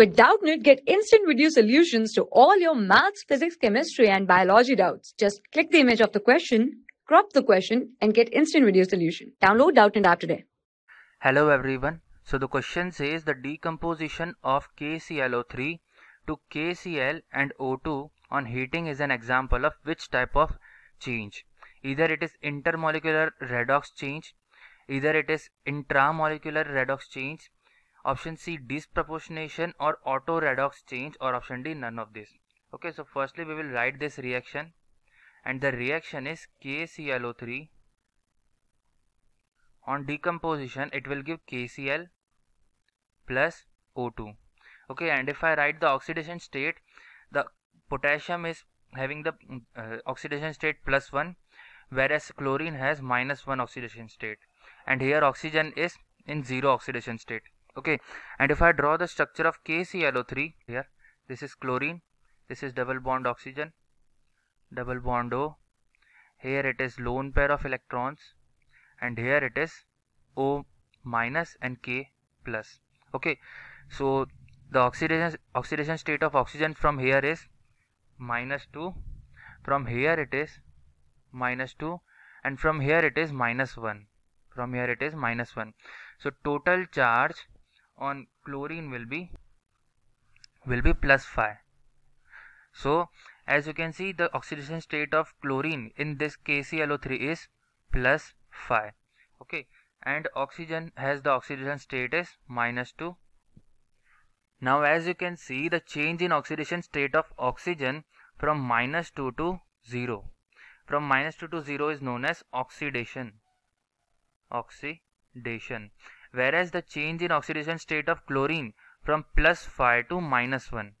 With Doubtnit, get instant video solutions to all your maths, physics, chemistry, and biology doubts. Just click the image of the question, crop the question, and get instant video solution. Download Doubtnit app today. Hello everyone. So the question says the decomposition of KClO3 to KCl and O2 on heating is an example of which type of change? Either it is intermolecular redox change, either it is intramolecular redox change, option C disproportionation or auto redox change or option D none of this okay so firstly we will write this reaction and the reaction is KClO3 on decomposition it will give KCl plus O2 okay and if I write the oxidation state the potassium is having the mm, uh, oxidation state plus 1 whereas chlorine has minus 1 oxidation state and here oxygen is in 0 oxidation state okay and if i draw the structure of kclo 3 here this is chlorine this is double bond oxygen double bond o here it is lone pair of electrons and here it is o minus and k plus okay so the oxidation oxidation state of oxygen from here is minus 2 from here it is minus 2 and from here it is minus 1 from here it is minus 1 so total charge on chlorine will be will be plus 5 so as you can see the oxidation state of chlorine in this KClO3 is plus 5 okay and oxygen has the oxidation state is minus 2 now as you can see the change in oxidation state of oxygen from minus 2 to 0 from minus 2 to 0 is known as oxidation oxidation whereas the change in oxidation state of chlorine from plus 5 to minus 1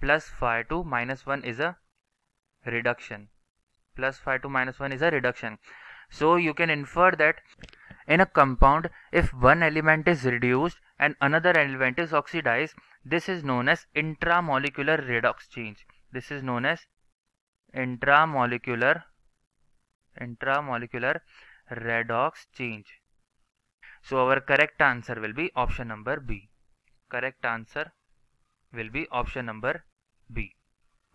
plus 5 to minus 1 is a reduction plus 5 to minus 1 is a reduction so you can infer that in a compound if one element is reduced and another element is oxidized this is known as intramolecular redox change this is known as intramolecular intramolecular redox change so our correct answer will be option number B. Correct answer will be option number B.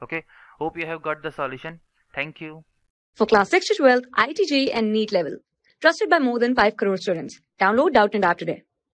Okay. Hope you have got the solution. Thank you. For class 6 to 12, ITG and NEET level. Trusted by more than 5 crore students. Download Doubt and App today.